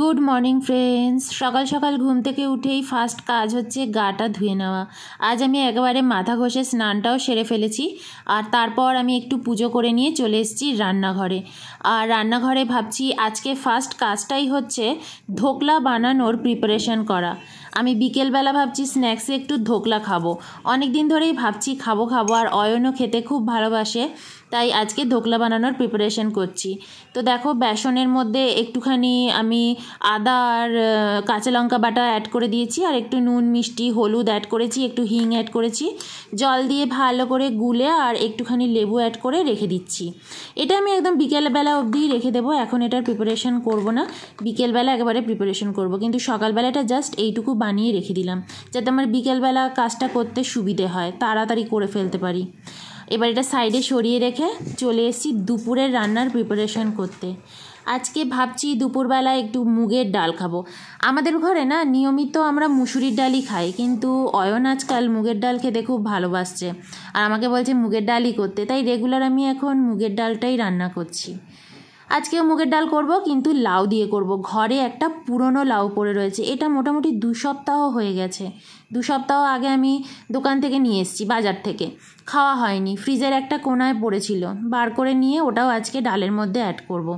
Good morning friends সকাল সকাল ঘুম থেকে উঠেই ফার্স্ট কাজ হচ্ছে গাটা ধুয়ে নেওয়া আজ আমি একেবারে মাথা ঘষে স্নানটাও সেরে ফেলেছি আর তারপর আমি একটু পুজো করে নিয়ে চলে এসেছি রান্নাঘরে আর রান্নাঘরে ভাবছি আজকে ফার্স্ট কাজটাই হচ্ছে ধোকলা বানানোর প্রিপারেশন করা আমি বিকেলবেলা ভাবছি স্ন্যাক্সে একটু ধোকলা খাবো অনেক দিন ধরেই ভাবছি খাবো খাবো আর অয়নও খেতে খুব ভালোবাসে তাই আজকে ধোকলা বানানোর প্রিপারেশন করছি তো দেখো বেসনের মধ্যে একটুখানি আমি আদা আর কাঁচা লঙ্কা বাটা অ্যাড করে দিয়েছি আর একটু নুন মিষ্টি হলুদ অ্যাড করেছি একটু হিং অ্যাড করেছি জল দিয়ে ভালো করে গুলে আর একটুখানি লেবু অ্যাড করে রেখে দিচ্ছি এটা আমি একদম বিকেলবেলা অবধি রেখে দেবো এখন এটার প্রিপারেশন করব না বিকেলবেলা একেবারে প্রিপারেশন করব কিন্তু সকালবেলা এটা জাস্ট এইটুকু বানিয়ে রেখে দিলাম যাতে আমার বিকেলবেলা কাজটা করতে সুবিধে হয় তাড়াতাড়ি করে ফেলতে পারি এবার এটা সাইডে সরিয়ে রেখে চলে এসেছি দুপুরের রান্নার প্রিপারেশন করতে আজকে ভাবছি দুপুরবেলা একটু মুগের ডাল খাবো আমাদের ঘরে না নিয়মিত আমরা মুসুরির ডালই খাই কিন্তু অয়ন আজকাল মুগের ডাল খেতে খুব ভালোবাসছে আর আমাকে বলছে মুগের ডালই করতে তাই রেগুলার আমি এখন মুগের ডালটাই রান্না করছি আজকেও মুগের ডাল করব কিন্তু লাউ দিয়ে করব ঘরে একটা পুরনো লাউ পড়ে রয়েছে এটা মোটামুটি দু সপ্তাহ হয়ে গেছে দু সপ্তাহ আগে আমি দোকান থেকে নিয়ে এসেছি বাজার থেকে খাওয়া হয়নি ফ্রিজের একটা কোনায় পড়েছিল বার করে নিয়ে ওটাও আজকে ডালের মধ্যে অ্যাড করব।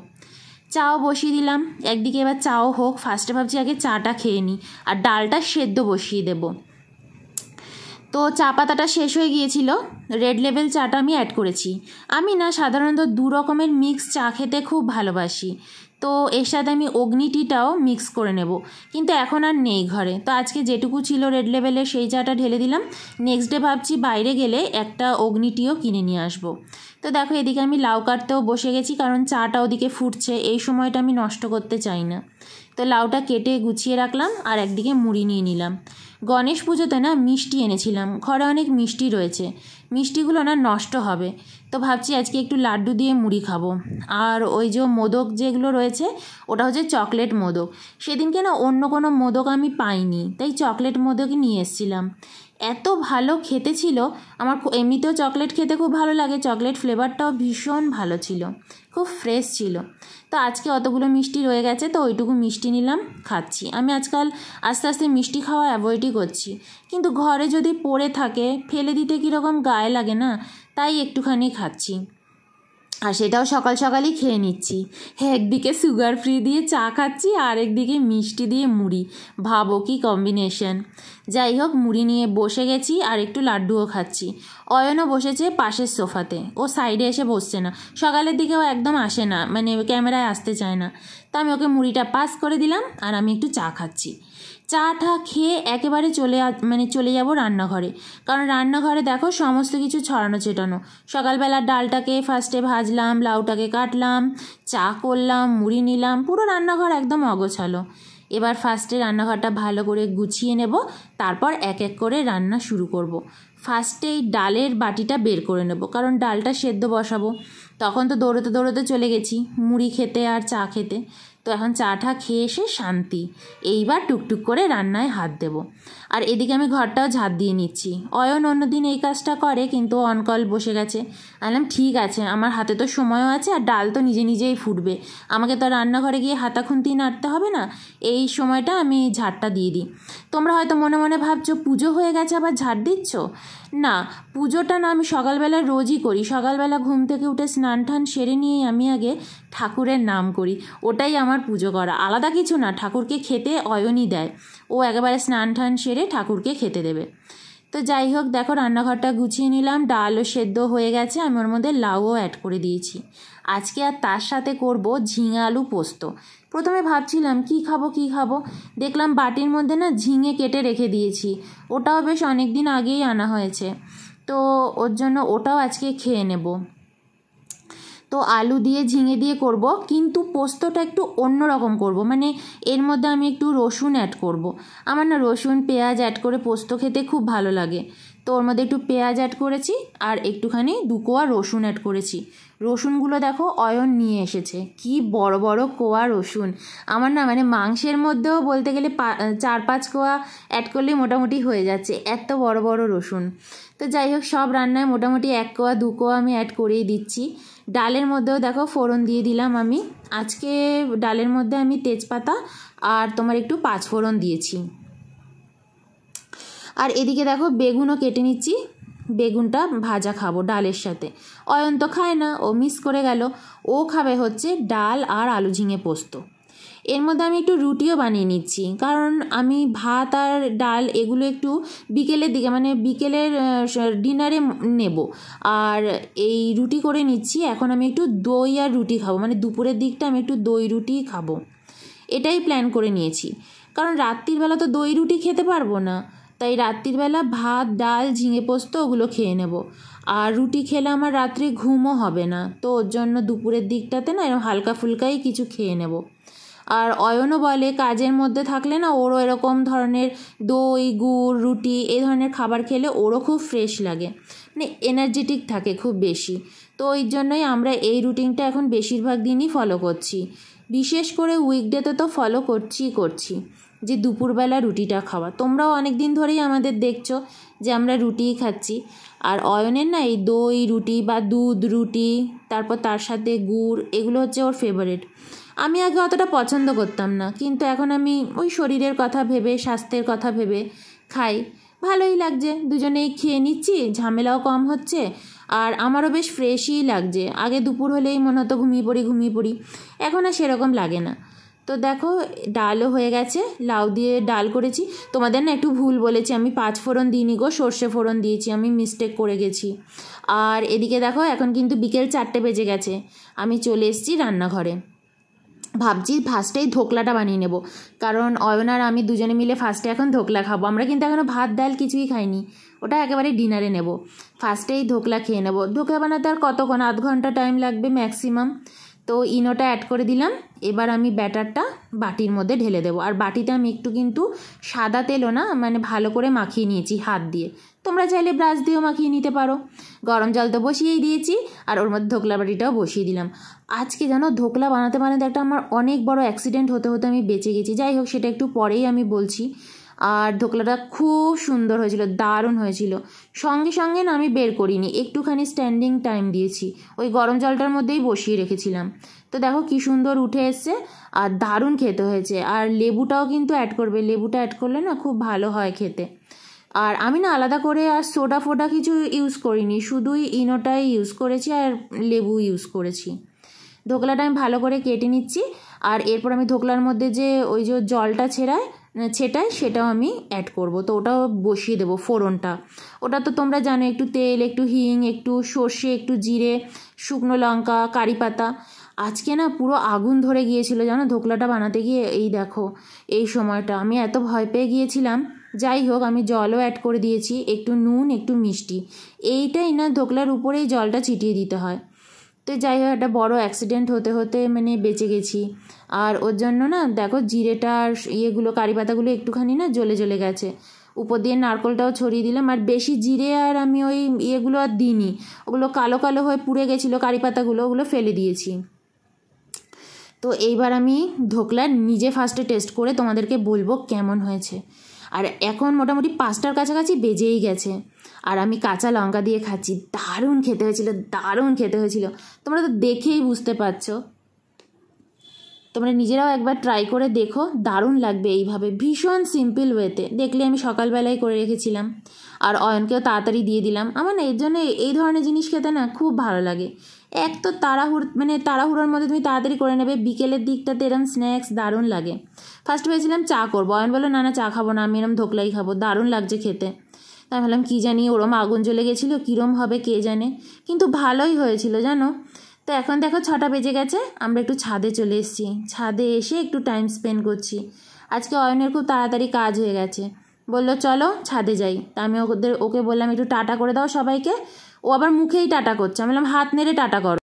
চাও বসিয়ে দিলাম একদিকে এবার চাও হোক ফার্স্টে ভাবছি আগে চাটা খেয়ে নিই আর ডালটা সেদ্ধ বসিয়ে দেবো তো চা পাতাটা শেষ হয়ে গিয়েছিল রেড লেভেল চাটা আমি অ্যাড করেছি আমি না সাধারণত দু রকমের মিক্স চা খেতে খুব ভালোবাসি তো এর সাথে আমি অগ্নি টিটাও মিক্স করে নেব কিন্তু এখন আর নেই ঘরে তো আজকে যেটুকু ছিল রেড লেভেলে সেই চাটা ঢেলে দিলাম নেক্সট ডে ভাবছি বাইরে গেলে একটা অগ্নি টিও কিনে নিয়ে আসবো তো দেখো এদিকে আমি লাউ কাটতেও বসে গেছি কারণ চাটা ওদিকে ফুটছে এই সময়টা আমি নষ্ট করতে চাই না তো লাউটা কেটে গুছিয়ে রাখলাম আর একদিকে মুড়ি নিয়ে নিলাম গণেশ পুজোতে না মিষ্টি এনেছিলাম ঘরে অনেক মিষ্টি রয়েছে মিষ্টিগুলো না নষ্ট হবে তো ভাবছি আজকে একটু লাড্ডু দিয়ে মুড়ি খাবো আর ওই যে মোদক যেগুলো রয়েছে ওটা হচ্ছে চকলেট মোদক সেদিনকে না অন্য কোনো মোদক আমি পাইনি তাই চকলেট মোদক নিয়ে এসেছিলাম এত ভালো খেতে ছিল আমার এমনিতেও চকলেট খেতে খুব ভালো লাগে চকলেট ফ্লেভারটাও ভীষণ ভালো ছিল খুব ফ্রেশ ছিল তো আজকে অতগুলো মিষ্টি রয়ে গেছে তো ওইটুকু মিষ্টি নিলাম খাচ্ছি আমি আজকাল আস্তে আস্তে মিষ্টি খাওয়া অ্যাভয়েডই করছি কিন্তু ঘরে যদি পড়ে থাকে ফেলে দিতে কীরকম গায়ে লাগে না তাই একটুখানি খাচ্ছি আর সেটাও সকাল সকালই খেয়ে নিচ্ছি হ্যাঁ একদিকে সুগার ফ্রি দিয়ে চা খাচ্ছি আর একদিকে মিষ্টি দিয়ে মুড়ি ভাবো কি কম্বিনেশন যাই হোক মুড়ি নিয়ে বসে গেছি আর একটু লাড্ডুও খাচ্ছি অয়নও বসেছে পাশের সোফাতে ও সাইডে এসে বসছে না সকালের দিকেও একদম আসে না মানে ক্যামেরায় আসতে চায় না আমি ওকে মুড়িটা পাস করে দিলাম আর আমি একটু চা খাচ্ছি চা টা খেয়ে একেবারে চলে মানে চলে যাব রান্নাঘরে কারণ রান্নাঘরে দেখো সমস্ত কিছু ছড়ানো ছেটানো সকালবেলার ডালটাকে ফার্স্টে ভাজলাম লাউটাকে কাটলাম চা করলাম মুড়ি নিলাম পুরো রান্নাঘর একদম অগোছালো এবার ফার্স্টে রান্নাঘরটা ভালো করে গুছিয়ে নেব তারপর এক এক করে রান্না শুরু করব। ফার্স্টে এই ডালের বাটিটা বের করে নেব কারণ ডালটা সেদ্ধ বসাবো তখন তো দৌড়োতে দৌড়োতে চলে গেছি মুড়ি খেতে আর চা খেতে তো এখন চাটা খেয়ে এসে শান্তি এইবার টুকটুক করে রান্নায় হাত দেব আর এদিকে আমি ঘরটাও ঝাঁত দিয়ে নিচ্ছি অয়ন অন্যদিন এই কাজটা করে কিন্তু অনকল বসে গেছে আলাম ঠিক আছে আমার হাতে তো সময়ও আছে আর ডাল তো নিজে নিজেই ফুটবে আমাকে তো রান্নাঘরে গিয়ে হাতা খুন্তি নাড়তে হবে না এই সময়টা আমি ঝাড়টা দিয়ে দিই তোমরা হয়তো মনে মনে ভাবছো পুজো হয়ে গেছে আবার ঝাড় দিচ্ছ না পুজোটা না আমি সকালবেলা রোজই করি সকালবেলা ঘুম থেকে উঠে স্নান টান সেরে নিয়েই আমি আগে ঠাকুরের নাম করি ওটাই আমার আমার পুজো করা আলাদা কিছু না ঠাকুরকে খেতে অয়নই দেয় ও একেবারে স্নান টান সেরে ঠাকুরকে খেতে দেবে তো যাই হোক দেখো রান্নাঘরটা গুছিয়ে নিলাম ডালও সেদ্ধ হয়ে গেছে আমি ওর মধ্যে লাউও অ্যাড করে দিয়েছি আজকে আর তার সাথে করব ঝিঙে আলু পোস্ত প্রথমে ভাবছিলাম কি খাবো কি খাবো দেখলাম বাটির মধ্যে না ঝিঙে কেটে রেখে দিয়েছি ওটাও বেশ অনেক দিন আগেই আনা হয়েছে তো ওর জন্য ওটাও আজকে খেয়ে নেবো তো আলু দিয়ে ঝিঙে দিয়ে করব কিন্তু পোস্তটা একটু অন্য রকম করব মানে এর মধ্যে আমি একটু রসুন অ্যাড করব। আমার না রসুন পেঁয়াজ অ্যাড করে পোস্ত খেতে খুব ভালো লাগে তো ওর মধ্যে একটু পেঁয়াজ অ্যাড করেছি আর একটুখানি দু কোয়া রসুন অ্যাড করেছি রসুনগুলো দেখো অয়ন নিয়ে এসেছে কি বড় বড় কোয়া রসুন আমার না মানে মাংসের মধ্যেও বলতে গেলে চার পাঁচ কোয়া অ্যাড করলে মোটামুটি হয়ে যাচ্ছে এত বড় বড় রসুন তো যাই হোক সব রান্নায় মোটামুটি এক কোয়া দু কোয়া আমি অ্যাড করেই দিচ্ছি ডালের মধ্যেও দেখো ফোড়ন দিয়ে দিলাম আমি আজকে ডালের মধ্যে আমি তেজপাতা আর তোমার একটু পাঁচফোড়ন দিয়েছি আর এদিকে দেখো বেগুনও কেটে নিচ্ছি বেগুনটা ভাজা খাবো ডালের সাথে অয়ন তো খায় না ও মিস করে গেল ও খাবে হচ্ছে ডাল আর আলু ঝিঙে পোস্ত এর মধ্যে আমি একটু রুটিও বানিয়ে নিচ্ছি কারণ আমি ভাত আর ডাল এগুলো একটু বিকেলের দিকে মানে বিকেলের ডিনারে নেব আর এই রুটি করে নিচ্ছি এখন আমি একটু দই আর রুটি খাবো মানে দুপুরের দিকটা আমি একটু দই রুটি খাবো এটাই প্ল্যান করে নিয়েছি কারণ রাত্রিবেলা তো দই রুটি খেতে পারবো না তাই রাত্রিবেলা ভাত ডাল ঝিঙে পোস্ত ওগুলো খেয়ে নেব আর রুটি খেলে আমার রাত্রে ঘুমও হবে না তো ওর জন্য দুপুরের দিকটাতে না এরকম হালকা ফুলকাই কিছু খেয়ে নেবো আর অয়নও বলে কাজের মধ্যে থাকলে না ওরও এরকম ধরনের দই গুড় রুটি এ ধরনের খাবার খেলে ওরও খুব ফ্রেশ লাগে মানে এনার্জেটিক থাকে খুব বেশি তো ওই জন্যই আমরা এই রুটিনটা এখন বেশিরভাগ দিনই ফলো করছি বিশেষ করে উইকডেতে তো ফলো করছি করছি যে দুপুরবেলা রুটিটা খাওয়া তোমরাও অনেক দিন ধরেই আমাদের দেখছো যে আমরা রুটিই খাচ্ছি আর অয়নের না এই দই রুটি বা দুধ রুটি তারপর তার সাথে গুড় এগুলো হচ্ছে ওর ফেভারিট আমি আগে অতটা পছন্দ করতাম না কিন্তু এখন আমি ওই শরীরের কথা ভেবে স্বাস্থ্যের কথা ভেবে খাই ভালোই লাগছে দুজনেই খেয়ে নিচ্ছি ঝামেলাও কম হচ্ছে আর আমারও বেশ ফ্রেশই লাগছে আগে দুপুর হলেই মনে হতো ঘুমিয়ে পড়ি ঘুমিয়ে পড়ি এখন আর সেরকম লাগে না তো দেখো ডালও হয়ে গেছে লাউ দিয়ে ডাল করেছি তোমাদের না একটু ভুল বলেছি আমি পাঁচ ফোড়ন দিইনি গো সর্ষে ফোড়ন দিয়েছি আমি মিস্টেক করে গেছি আর এদিকে দেখো এখন কিন্তু বিকেল চারটে বেজে গেছে আমি চলে এসেছি রান্নাঘরে ভাবছি ফার্স্টেই ধোকলাটা বানিয়ে নেব কারণ অয়ন আর আমি দুজনে মিলে ফার্স্টে এখন ধোকলা খাবো আমরা কিন্তু এখনও ভাত ডাল কিছুই খাইনি ওটা একেবারে ডিনারে নেব ফার্স্টেই ধোকলা খেয়ে নেব ধোকলা বানাতে আর কতক্ষণ আধ ঘন্টা টাইম লাগবে ম্যাক্সিমাম তো ইনোটা অ্যাড করে দিলাম এবার আমি ব্যাটারটা বাটির মধ্যে ঢেলে দেবো আর বাটিতে আমি একটু কিন্তু সাদা তেলও না মানে ভালো করে মাখিয়ে নিয়েছি হাত দিয়ে তোমরা চাইলে ব্রাশ দিয়েও মাখিয়ে নিতে পারো গরম জল তো বসিয়েই দিয়েছি আর ওর মধ্যে ধোকলা বাটিটাও বসিয়ে দিলাম আজকে জানো ধোকলা বানাতে বানাতে একটা আমার অনেক বড় অ্যাক্সিডেন্ট হতে হতে আমি বেঁচে গেছি যাই হোক সেটা একটু পরেই আমি বলছি আর ধোকলাটা খুব সুন্দর হয়েছিল দারুণ হয়েছিল সঙ্গে সঙ্গে না আমি বের করিনি একটুখানি স্ট্যান্ডিং টাইম দিয়েছি ওই গরম জলটার মধ্যেই বসিয়ে রেখেছিলাম তো দেখো কি সুন্দর উঠে এসছে আর দারুণ খেতে হয়েছে আর লেবুটাও কিন্তু অ্যাড করবে লেবুটা অ্যাড করলে না খুব ভালো হয় খেতে আর আমি না আলাদা করে আর সোডা ফোডা কিছু ইউজ করিনি শুধুই ইনোটাই ইউজ করেছি আর লেবু ইউজ করেছি ধোকলাটা আমি ভালো করে কেটে নিচ্ছি আর এরপর আমি ধোকলার মধ্যে যে ওই যে জলটা ছেড়ায় ছেটায় সেটাও আমি অ্যাড করব তো ওটাও বসিয়ে দেবো ফোড়নটা ওটা তো তোমরা জানো একটু তেল একটু হিং একটু সর্ষে একটু জিরে শুকনো লঙ্কা কারি পাতা আজকে না পুরো আগুন ধরে গিয়েছিল জানো ধোকলাটা বানাতে গিয়ে এই দেখো এই সময়টা আমি এত ভয় পেয়ে গিয়েছিলাম যাই হোক আমি জলও অ্যাড করে দিয়েছি একটু নুন একটু মিষ্টি এইটাই না ধোকলার উপরেই জলটা ছিটিয়ে দিতে হয় তো যাই হোক একটা বড় অ্যাক্সিডেন্ট হতে হতে মানে বেঁচে গেছি আর ওর জন্য না দেখো জিরেটা আর ইয়েগুলো কারি পাতাগুলো একটুখানি না জ্বলে জ্বলে গেছে উপর দিয়ে নারকলটাও ছড়িয়ে দিলাম আর বেশি জিরে আর আমি ওই ইয়েগুলো আর দিইনি ওগুলো কালো কালো হয়ে পুড়ে গেছিলো কারি পাতাগুলো ওগুলো ফেলে দিয়েছি তো এইবার আমি ধোকলা নিজে ফার্স্টে টেস্ট করে তোমাদেরকে বলবো কেমন হয়েছে আর এখন মোটামুটি পাঁচটার কাছাকাছি বেজেই গেছে আর আমি কাঁচা লঙ্কা দিয়ে খাচ্ছি দারুণ খেতে হয়েছিল দারুণ খেতে হয়েছিল তোমরা তো দেখেই বুঝতে পারছো তোমরা নিজেরাও একবার ট্রাই করে দেখো দারুণ লাগবে এইভাবে ভীষণ সিম্পল ওয়েতে দেখলে আমি সকালবেলায় করে রেখেছিলাম আর অয়নকেও তাড়াতাড়ি দিয়ে দিলাম আমার না এর জন্য এই ধরনের জিনিস খেতে না খুব ভালো লাগে এক তো তাড়াহুড় মানে তাড়াহুড়োর মধ্যে তুমি তাড়াতাড়ি করে নেবে বিকেলের দিকটাতে এরম স্ন্যাক্স দারুণ লাগে ফার্স্ট ভেবেছিলাম চা করবো আমি বললো না না চা খাবো না আমি এরম ধোকলাই খাবো দারুণ লাগছে খেতে তাই ভাবলাম কী জানি ওরম আগুন জ্বলে গেছিলো কীরম হবে কে জানে কিন্তু ভালোই হয়েছিল জানো তো এখন দেখো ছটা বেজে গেছে আমরা একটু ছাদে চলে এসেছি ছাদে এসে একটু টাইম স্পেন্ড করছি আজকে অয়নের খুব তাড়াতাড়ি কাজ হয়ে গেছে বললো চলো ছাদে যাই তা আমি ওদের ওকে বললাম একটু টাটা করে দাও সবাইকে ও আবার মুখেই টাটা করছে আমি বললাম হাত নেড়ে টাটা করো